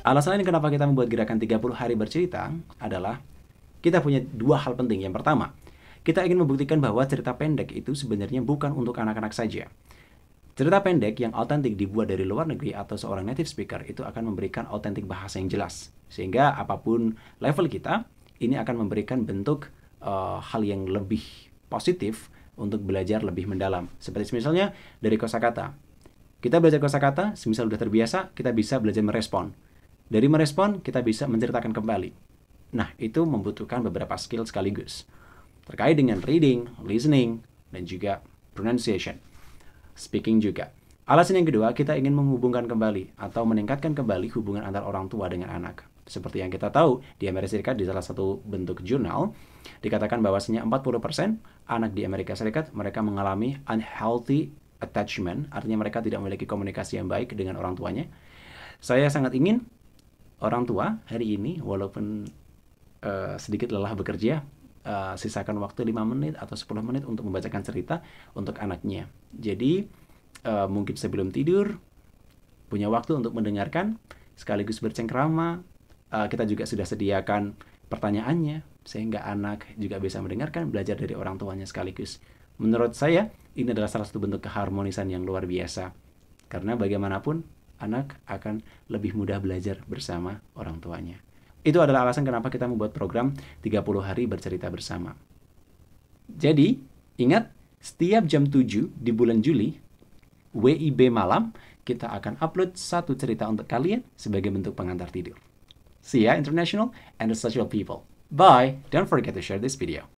Alasan lain kenapa kita membuat gerakan 30 hari bercerita adalah kita punya dua hal penting. Yang pertama, kita ingin membuktikan bahwa cerita pendek itu sebenarnya bukan untuk anak-anak saja. Cerita pendek yang autentik dibuat dari luar negeri atau seorang native speaker itu akan memberikan autentik bahasa yang jelas. Sehingga apapun level kita, ini akan memberikan bentuk uh, hal yang lebih positif untuk belajar lebih mendalam. Seperti misalnya dari kosakata. Kita belajar kosakata, semisal sudah terbiasa, kita bisa belajar merespon dari merespon, kita bisa menceritakan kembali. Nah, itu membutuhkan beberapa skill sekaligus. Terkait dengan reading, listening, dan juga pronunciation. Speaking juga. Alasan yang kedua, kita ingin menghubungkan kembali atau meningkatkan kembali hubungan antara orang tua dengan anak. Seperti yang kita tahu, di Amerika Serikat di salah satu bentuk jurnal, dikatakan bahwasanya 40% anak di Amerika Serikat mereka mengalami unhealthy attachment, artinya mereka tidak memiliki komunikasi yang baik dengan orang tuanya. Saya sangat ingin orang tua hari ini walaupun uh, sedikit lelah bekerja uh, sisakan waktu 5 menit atau 10 menit untuk membacakan cerita untuk anaknya. Jadi uh, mungkin sebelum tidur punya waktu untuk mendengarkan sekaligus bercengkrama. Uh, kita juga sudah sediakan pertanyaannya sehingga anak juga bisa mendengarkan belajar dari orang tuanya sekaligus. Menurut saya ini adalah salah satu bentuk keharmonisan yang luar biasa. Karena bagaimanapun anak akan lebih mudah belajar bersama orang tuanya. Itu adalah alasan kenapa kita membuat program 30 hari bercerita bersama. Jadi, ingat setiap jam 7 di bulan Juli, WIB malam, kita akan upload satu cerita untuk kalian sebagai bentuk pengantar tidur. See ya, international and social people. Bye! Don't forget to share this video.